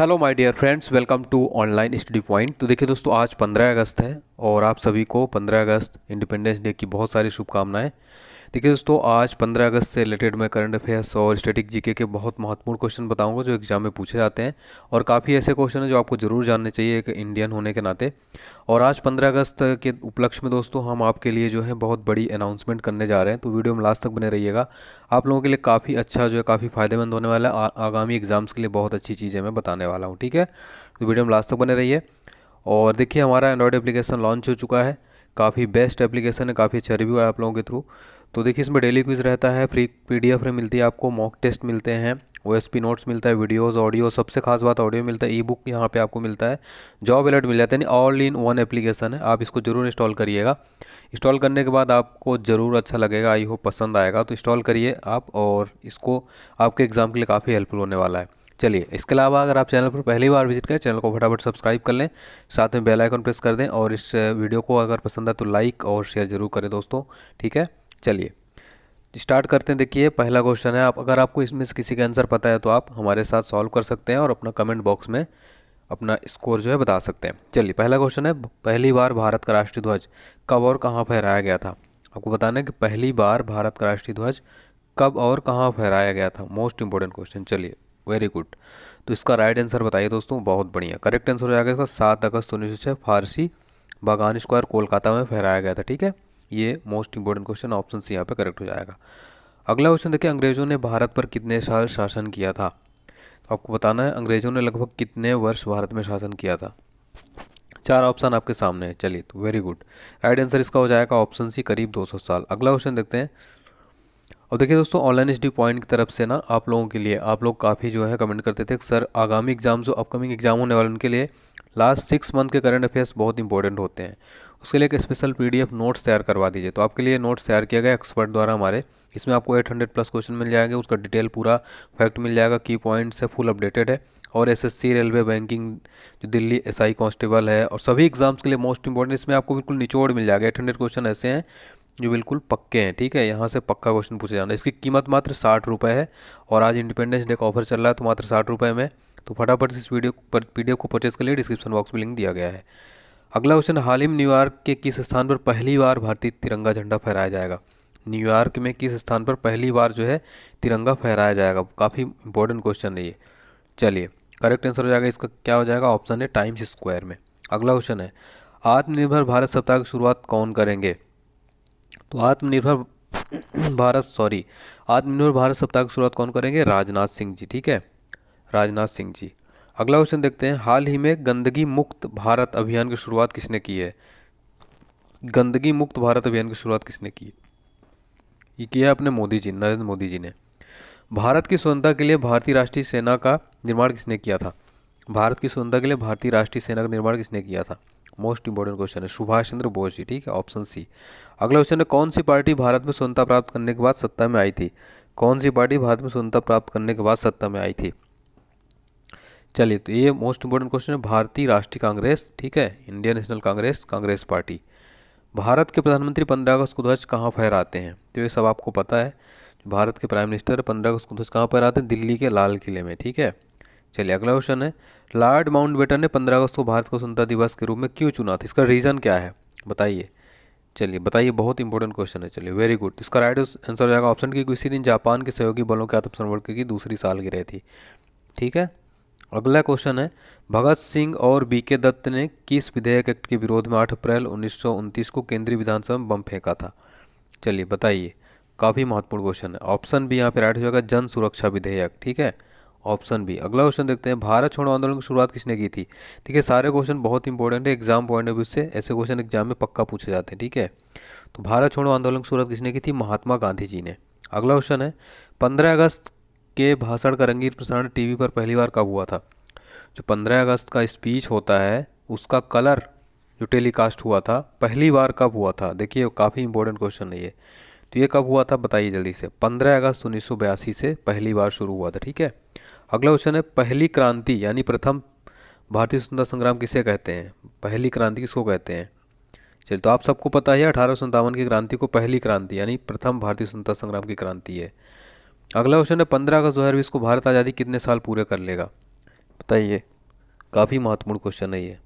hello my dear friends welcome to online study point तो देखिए दोस्तों आज 15 अगस्त है और आप सभी को 15 अगस्त इंडिपेंडेंस डे की बहुत सारी शुभकामनाएं देखिए दोस्तों आज 15 अगस्त से रिलेटेड मैं करंट अफेयर्स और स्टेटिक जीके के बहुत महत्वपूर्ण क्वेश्चन बताऊंगा जो एग्जाम में पूछे जाते हैं और काफ़ी ऐसे क्वेश्चन हैं जो आपको ज़रूर जानने चाहिए एक इंडियन होने के नाते और आज 15 अगस्त के उपलक्ष्य में दोस्तों हम आपके लिए जो है बहुत बड़ी अनाउंसमेंट करने जा रहे हैं तो वीडियो में लास्ट तक बने रहिएगा आप लोगों के लिए काफ़ी अच्छा जो है काफ़ी फ़ायदेमंद होने वाला है आगामी एग्ज़ाम्स के लिए बहुत अच्छी चीज़ें मैं बताने वाला हूँ ठीक है तो वीडियो में लास्ट तक बने रहिए और देखिए हमारा एंड्रॉयड एप्लीकेशन लॉन्च हो चुका है काफ़ी बेस्ट एप्लीकेशन है काफ़ी अच्छा रिव्यू है आप लोगों के थ्रू तो देखिए इसमें डेली क्विज रहता है फ्री पीडीएफ एफ मिलती है आपको मॉक टेस्ट मिलते हैं ओ एस पी नोट्स मिलता है वीडियोस ऑडियो सबसे खास बात ऑडियो मिलता है ई बुक यहाँ पर आपको मिलता है जॉब अलर्ट मिल जाता है यानी ऑल इन वन एप्लीकेशन है आप इसको ज़रूर इंस्टॉल करिएगा इंस्टॉल करने के बाद आपको ज़रूर अच्छा लगेगा आई होप पसंद आएगा तो इंस्टॉल करिए आप और इसको आपके एग्ज़ाम के लिए काफ़ी हेल्पफुल होने वाला है चलिए इसके अलावा अगर आप चैनल पर पहली बार विजिट करें चैनल को फटाफट सब्सक्राइब कर लें साथ में बेल आइकन प्रेस कर दें और इस वीडियो को अगर पसंद आए तो लाइक और शेयर ज़रूर करें दोस्तों ठीक है चलिए स्टार्ट करते हैं देखिए पहला क्वेश्चन है आप अगर आपको इसमें से किसी का आंसर पता है तो आप हमारे साथ सॉल्व कर सकते हैं और अपना कमेंट बॉक्स में अपना स्कोर जो है बता सकते हैं चलिए पहला क्वेश्चन है पहली बार भारत का राष्ट्रीय ध्वज कब और कहाँ फहराया गया था आपको बताना है कि पहली बार भारत का राष्ट्रीय ध्वज कब और कहाँ फहराया गया था मोस्ट इंपॉर्टेंट क्वेश्चन चलिए वेरी गुड तो इसका राइट आंसर बताइए दोस्तों बहुत बढ़िया करेक्ट आंसर हो जाएगा इसका सात अगस्त उन्नीस सौ छः फारसी बागान स्क्वायर कोलकाता में फहराया गया था ठीक है ये most important question option C यहाँ पे करेक्ट हो जाएगा अगला क्वेश्चन देखिए अंग्रेज़ों ने भारत पर कितने साल शासन किया था तो आपको बताना है अंग्रेज़ों ने लगभग कितने वर्ष भारत में शासन किया था चार ऑप्शन आपके सामने है चलिए तो वेरी गुड राइट आंसर इसका हो जाएगा ऑप्शन सी करीब 200 साल अगला क्वेश्चन देखते हैं और देखिए दोस्तों ऑनलाइन एस पॉइंट की तरफ से ना आप लोगों के लिए आप लोग काफ़ी जो है कमेंट करते थे सर आगामी एग्जाम जो अपकमिंग एग्जाम होने वाले उनके लिए लास्ट सिक्स मंथ के करंट अफेयर्स बहुत इंपॉर्टेंट होते हैं उसके लिए एक स्पेशल पी नोट्स तैयार करवा दीजिए तो आपके लिए नोट्स तैयार किया गया एक्सपर्ट द्वारा हमारे इसमें आपको 800 प्लस क्वेश्चन मिल जाएंगे उसका डिटेल पूरा फैक्ट मिल जाएगा की पॉइंट से फुल अपडेटेड है और एसएससी रेलवे बैंकिंग जो दिल्ली एसआई कांस्टेबल है और सभी एग्जाम्स के लिए मोस्ट इंपॉर्टेंट इसमें आपको बिल्कुल निचोड़ मिल जाएगा एट हंड्रेड क्वेश्चन ऐसे हैं जो बिल्कुल पक्के हैं ठीक है यहाँ से पक्का क्वेश्चन पूछे जाना इसकी कीमत मात्र साठ रुपये है और आज इंडिपेंडेंस डे का ऑफर चल रहा है तो मात्र साठ रुपये में तो फटाफट इस वीडियो पर पी को परचेज कर लिए डिस्क्रिप्शन बॉक्स में लिंक दिया गया है अगला क्वेश्चन हाल ही में न्यूयॉर्क के किस स्थान पर पहली बार भारतीय तिरंगा झंडा फहराया जाएगा न्यूयॉर्क में किस स्थान पर पहली बार जो है तिरंगा फहराया जाएगा काफ़ी इंपॉर्टेंट क्वेश्चन है ये चलिए करेक्ट आंसर हो जाएगा इसका क्या हो जाएगा ऑप्शन है टाइम्स स्क्वायर में अगला क्वेश्चन है आत्मनिर्भर भारत सप्ताह की शुरुआत कौन करेंगे तो आत्मनिर्भर भारत सॉरी आत्मनिर्भर भारत सप्ताह की शुरुआत कौन करेंगे राजनाथ सिंह जी ठीक है राजनाथ सिंह जी अगला क्वेश्चन देखते हैं हाल ही में गंदगी मुक्त भारत अभियान की शुरुआत किसने की है गंदगी मुक्त भारत अभियान की शुरुआत किसने की ये किया अपने मोदी जी नरेंद्र मोदी जी ने भारत की स्वतंत्रता के लिए भारतीय राष्ट्रीय सेना का निर्माण किसने किया था भारत की स्वतंत्रता के लिए भारतीय राष्ट्रीय सेना का निर्माण किसने किया था मोस्ट इंपॉर्टेंट क्वेश्चन है सुभाष चंद्र बोस जी ठीक है ऑप्शन सी अगला क्वेश्चन है कौन सी पार्टी भारत में स्वतंत्रता प्राप्त करने के बाद सत्ता में आई थी कौन सी पार्टी भारत में स्वतंत्रता प्राप्त करने के बाद सत्ता में आई थी चलिए तो ये मोस्ट इंपॉर्टेंट क्वेश्चन है भारतीय राष्ट्रीय कांग्रेस ठीक है Indian National Congress Congress party Bharat के प्रधानमंत्री पंद्रह अगस्त को ध्वज कहाँ फहराते हैं तो ये सब आपको पता है भारत के प्राइम मिनिस्टर पंद्रह अगस्त को ध्वज कहाँ फहराते हैं दिल्ली के लाल किले में ठीक है चलिए अगला क्वेश्चन है लॉर्ड माउंट बेटन ने पंद्रह अगस्त को भारत को स्वतंत्रता दिवस के रूप में क्यों चुना था इसका रीज़न क्या है बताइए चलिए बताइए बहुत इंपॉर्टेंट क्वेश्चन है चलिए वेरी गुड इसका राइट आंसर हो जाएगा ऑप्शन की इसी दिन जापान के सहयोगी बलों के आत्मसमर्पण की दूसरी साल की रही थी ठीक है अगला क्वेश्चन है भगत सिंह और बीके दत्त ने किस विधेयक एक्ट के विरोध में 8 अप्रैल उन्नीस को केंद्रीय विधानसभा में बम फेंका था चलिए बताइए काफ़ी महत्वपूर्ण क्वेश्चन है ऑप्शन भी यहाँ पे राइट हो जाएगा जन सुरक्षा विधेयक ठीक है ऑप्शन बी अगला क्वेश्चन देखते हैं भारत छोड़ो आंदोलन की शुरुआत किसने की थी ठीक है सारे क्वेश्चन बहुत इंपॉर्टेंट है एग्जाम पॉइंट ऑफ व्यू से ऐसे क्वेश्चन एग्जाम में पक्का पूछे जाते हैं ठीक है तो भारत छोड़ो आंदोलन की शुरुआत किसने की थी महात्मा गांधी जी ने अगला क्वेश्चन है पंद्रह अगस्त के भाषण का रंगीन प्रसारण टीवी पर पहली बार कब हुआ था जो 15 अगस्त का स्पीच होता है उसका कलर जो टेलीकास्ट हुआ था पहली बार कब हुआ था देखिए काफ़ी इंपॉर्टेंट क्वेश्चन है ये तो ये कब हुआ था बताइए जल्दी से 15 अगस्त उन्नीस से पहली बार शुरू हुआ था ठीक है अगला क्वेश्चन है पहली क्रांति यानी प्रथम भारतीय स्वतंत्रता संग्राम किसे कहते हैं पहली क्रांति किसको कहते हैं चलिए तो आप सबको पता है अठारह की क्रांति को पहली क्रांति यानी प्रथम भारतीय स्वतंत्रता संग्राम की क्रांति है अगला क्वेश्चन है पंद्रह अगस्त दो हज़ार बीस को भारत आज़ादी कितने साल पूरे कर लेगा बताइए काफ़ी महत्वपूर्ण क्वेश्चन है ये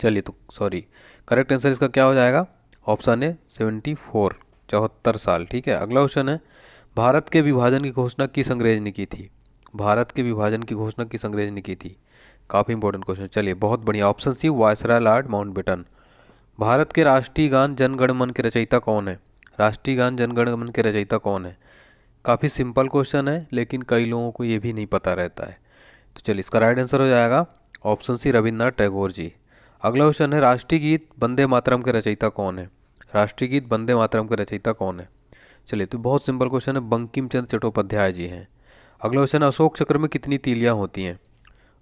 चलिए तो सॉरी करेक्ट आंसर इसका क्या हो जाएगा ऑप्शन है सेवेंटी फोर चौहत्तर साल ठीक है अगला क्वेश्चन है भारत के विभाजन की घोषणा किस अंग्रेज ने की थी भारत के विभाजन की घोषणा किस अंग्रेज ने की थी काफ़ी इंपॉर्टेंट क्वेश्चन चलिए बहुत बढ़िया ऑप्शन सी वायसरा लॉर्ड बेटन भारत के राष्ट्रीय गान जनगणमन के रचयिता कौन है राष्ट्रीय गान जनगणमन के रचयिता कौन है काफ़ी सिंपल क्वेश्चन है लेकिन कई लोगों को ये भी नहीं पता रहता है तो चलिए इसका राइट आंसर हो जाएगा ऑप्शन सी रविन्द्रनाथ टैगोर जी अगला क्वेश्चन है राष्ट्रीय गीत बंदे मातरम के रचयिता कौन है राष्ट्रीय गीत वंदे मातरम के रचयिता कौन है चलिए तो बहुत सिंपल क्वेश्चन है बंकिम चंद चट्टोपाध्याय जी हैं अगला क्वेश्चन है अशोक चक्र में कितनी तीलियाँ होती हैं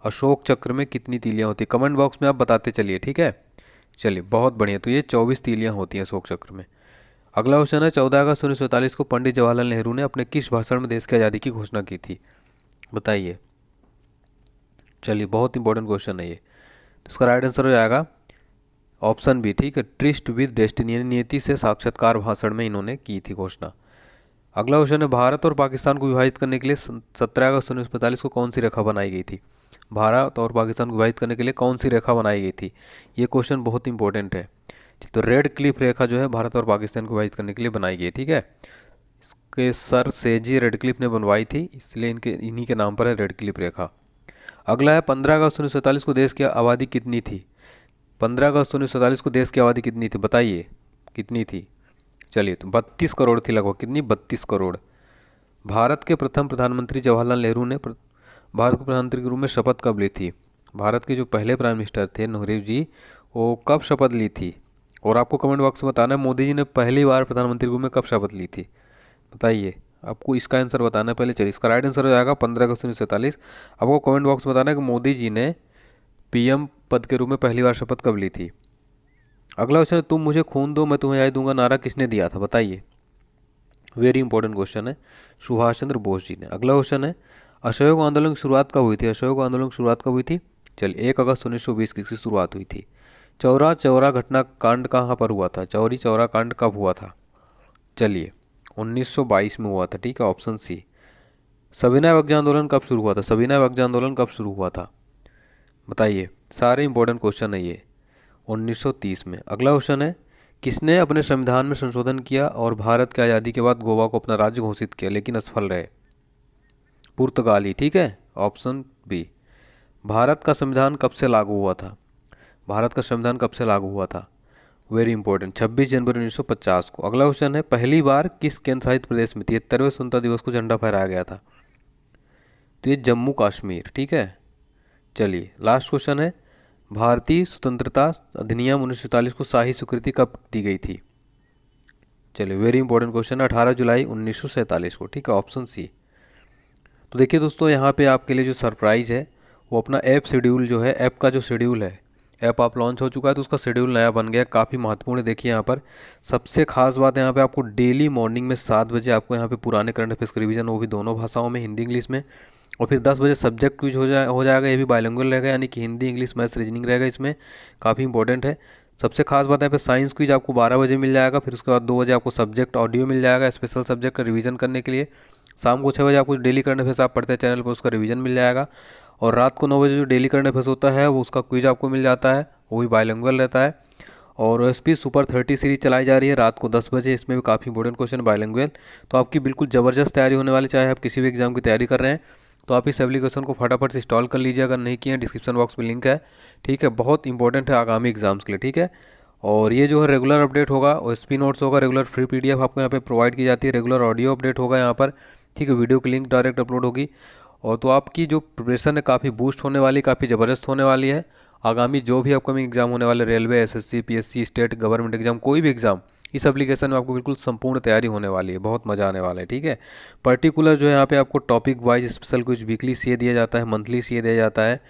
अशोक चक्र में कितनी तीलियाँ होती हैं कमेंट बॉक्स में आप बताते चलिए ठीक है चलिए बहुत बढ़िया तो ये चौबीस तीलियाँ होती हैं अशोक चक्र में अगला क्वेश्चन है चौदह अगस्त उन्नीस सौ को पंडित जवाहरलाल नेहरू ने अपने किस भाषण में देश की आज़ादी की घोषणा की थी बताइए चलिए बहुत इंपॉर्टेंट क्वेश्चन है ये तो इसका राइट आंसर हो जाएगा ऑप्शन बी ठीक है ट्रिस्ट विद डेस्टिनी नीति से साक्षात्कार भाषण में इन्होंने की थी घोषणा अगला क्वेश्चन है भारत और पाकिस्तान को विभाजित करने के लिए सत्रह अगस्त उन्नीस सौ पैंतालीस को कौन सी रेखा बनाई गई थी भारत और पाकिस्तान को विभाजित करने के लिए कौन सी रेखा बनाई गई थी ये क्वेश्चन बहुत इंपॉर्टेंट है तो रेड क्लिफ रेखा जो है भारत और पाकिस्तान को विभाजित करने के लिए बनाई गई ठीक है इसके सर सेजी रेड क्लिफ ने बनवाई थी इसलिए इनके इन्हीं के नाम पर है रेड क्लिफ रेखा अगला है पंद्रह अगस्त उन्नीस को देश की आबादी कितनी थी पंद्रह अगस्त उन्नीस को देश की आबादी कितनी थी बताइए कितनी थी चलिए तो बत्तीस करोड़ थी लगभग कितनी बत्तीस करोड़ भारत के प्रथम प्रधानमंत्री जवाहरलाल नेहरू ने भारत के प्रधानमंत्री के रूप में शपथ कब ली थी भारत के जो पहले प्राइम मिनिस्टर थे नेहरू जी वो कब शपथ ली थी और आपको कमेंट बॉक्स में बताना है मोदी जी ने पहली बार प्रधानमंत्री रूप में कब शपथ ली थी बताइए आपको इसका आंसर बताना है पहले चलिए इसका राइट आंसर हो जाएगा पंद्रह अगस्त उन्नीस सैंतालीस आपको कमेंट बॉक्स में बताना है कि मोदी जी ने पीएम पद के रूप में पहली बार शपथ कब ली थी अगला क्वेश्चन है तुम मुझे खून दो मैं तुम्हें याद दूंगा नारा किसने दिया था बताइए वेरी इंपॉर्टेंट क्वेश्चन है सुभाष चंद्र बोस जी ने अगला क्वेश्चन है असहयोग आंदोलन की शुरुआत कब हुई थी असहयोग आंदोलन की शुरुआत कब हुई थी चलिए एक अगस्त उन्नीस सौ बीस की शुरुआत हुई थी चौरा चौरा घटना कांड कहाँ पर हुआ था चौरी चौरा कांड कब हुआ था चलिए 1922 में हुआ था ठीक है ऑप्शन सी सविनय वग्जा आंदोलन कब शुरू हुआ था सविनय वग्जा आंदोलन कब शुरू हुआ था बताइए सारे इंपॉर्टेंट क्वेश्चन है ये 1930 में अगला क्वेश्चन है किसने अपने संविधान में संशोधन किया और भारत की आज़ादी के बाद गोवा को अपना राज्य घोषित किया लेकिन असफल रहे पुर्तगाली ठीक है ऑप्शन बी भारत का संविधान कब से लागू हुआ था भारत का संविधान कब से लागू हुआ था वेरी इंपॉर्टेंट 26 जनवरी 1950 को अगला क्वेश्चन है पहली बार किस केंद्र शासित प्रदेश में तिहत्तरवें स्वतंत्रता दिवस को झंडा फहराया गया था तो ये जम्मू कश्मीर ठीक है चलिए लास्ट क्वेश्चन है भारतीय स्वतंत्रता अधिनियम उन्नीस को शाही स्वीकृति कब दी गई थी चलिए वेरी इंपॉर्टेंट क्वेश्चन है अठारह जुलाई उन्नीस को ठीक है ऑप्शन सी तो देखिए दोस्तों यहाँ पे आपके लिए जो सरप्राइज़ है वो अपना ऐप शेड्यूल जो है ऐप का जो शेड्यूल है ऐप आप लॉन्च हो चुका है तो उसका शेड्यूल नया बन गया काफ़ी महत्वपूर्ण है देखिए यहाँ पर सबसे खास बात है यहाँ पे आपको डेली मॉर्निंग में सात बजे आपको यहाँ पे पुराने करंट अफेयर्स के रिविजन वो भी दोनों भाषाओं में हिंदी इंग्लिश में और फिर दस बजे सब्जेक्ट क्विज हो जाए हो जाएगा ये भी बायलैंगुअल रहेगा यानी कि हिंदी इंग्लिश मैथ्स रीजनिंग रहेगा इसमें काफ़ी इंपॉर्टेंट है सबसे खास बात यहाँ पर साइंस क्विज आपको बारह बजे मिल जाएगा फिर उसके बाद दो बजे आपको सब्जेक्ट ऑडियो मिल जाएगा स्पेशल सब्जेक्ट का रिविजन करने के लिए शाम को छः बजे आपको डेली करंट अफेयर्स आप पढ़ते हैं चैनल पर उसका रिवीजन मिल जाएगा और रात को नौ बजे जो डेली करंट अफेयर्स होता है वो उसका क्विज आपको मिल जाता है वो भी बायलैंग्वेज रहता है और S P super thirty series चलाई जा रही है रात को दस बजे इसमें भी काफ़ी इंपॉर्टेंट क्वेश्चन बायलैंग्वेज तो आपकी बिल्कुल ज़बरदस्त तैयारी होने वाली चाहे आप किसी भी एग्जाम की तैयारी कर रहे हैं तो आप इस एप्लीकेशन को फटाफट से इंस्टॉल कर लीजिए अगर नहीं किए डिस्क्रिप्शन बॉक्स में लिंक है ठीक है बहुत इंपॉर्टेंट है आगामी एग्जाम्स के लिए ठीक है और ये जो है रेगुलर अपडेट होगा और एस पी नोट्स होगा regular free P D F आपको यहाँ पे प्रोवाइड की जाती है रेगुलर ऑडियो अपडेट होगा यहाँ पर ठीक है वीडियो की लिंक डायरेक्ट अपलोड होगी और तो आपकी जो प्रिपरेशन है काफ़ी बूस्ट होने वाली काफ़ी ज़बरदस्त होने वाली है आगामी जो भी अपकमिंग एग्जाम होने वाले railway SSC PSC state government exam कोई भी एग्जाम इस एप्लीकेशन में आपको बिल्कुल संपूर्ण तैयारी होने वाली है बहुत मज़ा आने वाला है ठीक है पर्टिकुलर जो है यहाँ पे आपको टॉपिक वाइज स्पेशल कुछ वीकली सीए दिया जाता है मंथली सीए दिया जाता है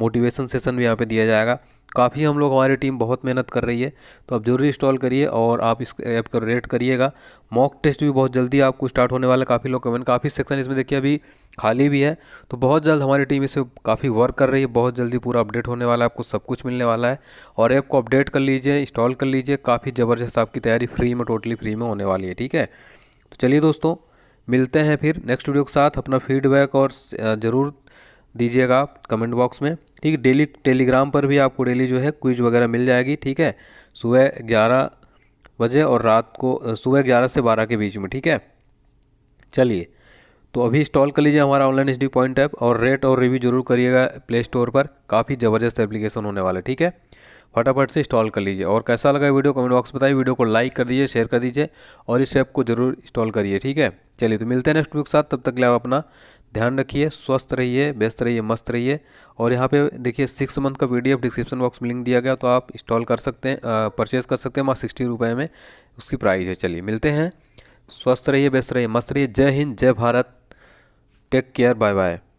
मोटिवेशन सेशन भी यहाँ पे दिया जाएगा काफ़ी हम लोग हमारी टीम बहुत मेहनत कर रही है तो आप जरूर इंस्टॉल करिए और आप इस ऐप को रेट करिएगा मॉक टेस्ट भी बहुत जल्दी आपको स्टार्ट होने वाला काफ़ी लोग कमेंट काफ़ी सेक्शन इसमें देखिए अभी खाली भी है तो बहुत जल्द हमारी टीम इसे काफ़ी वर्क कर रही है बहुत जल्दी पूरा अपडेट होने वाला है आपको सब कुछ मिलने वाला है और ऐप को अपडेट कर लीजिए इंस्टॉल कर लीजिए काफ़ी ज़बरदस्त आपकी तैयारी फ्री में टोटली फ्री में होने वाली है ठीक है तो चलिए दोस्तों मिलते हैं फिर नेक्स्ट वीडियो के साथ अपना फीडबैक और ज़रूर दीजिएगा आप कमेंट बॉक्स में ठीक डेली टेलीग्राम पर भी आपको डेली जो है क्विज वगैरह मिल जाएगी ठीक है सुबह ग्यारह बजे और रात को सुबह ग्यारह से बारह के बीच में ठीक है चलिए तो अभी इंस्टॉल कर लीजिए हमारा ऑनलाइन एच पॉइंट ऐप और रेट और रिव्यू जरूर करिएगा प्ले स्टोर पर काफ़ी ज़बरदस्त एप्लीकेशन होने वाला है ठीक है फटाफट से इंस्टॉल कर लीजिए और कैसा लगा वीडियो कमेंट बॉक्स में बताइए वीडियो को लाइक कर दीजिए शेयर कर दीजिए और इस ऐप को जरूर इंस्टॉल करिए ठीक है चलिए तो मिलते हैं नेक्स्ट वीडियो के साथ तब तक ले आप अपना ध्यान रखिए स्वस्थ रहिए व्यस्त रहिए मस्त रहिए और यहाँ पे देखिए सिक्स मंथ का वीडियो डिस्क्रिप्शन बॉक्स में लिंक दिया गया तो आप इंस्टॉल कर सकते हैं परचेज़ कर सकते हैं वहाँ सिक्सटी रुपये में उसकी प्राइस है चलिए मिलते हैं स्वस्थ रहिए व्यस्त रहिए मस्त रहिए जय हिंद जय Bharat take care bye bye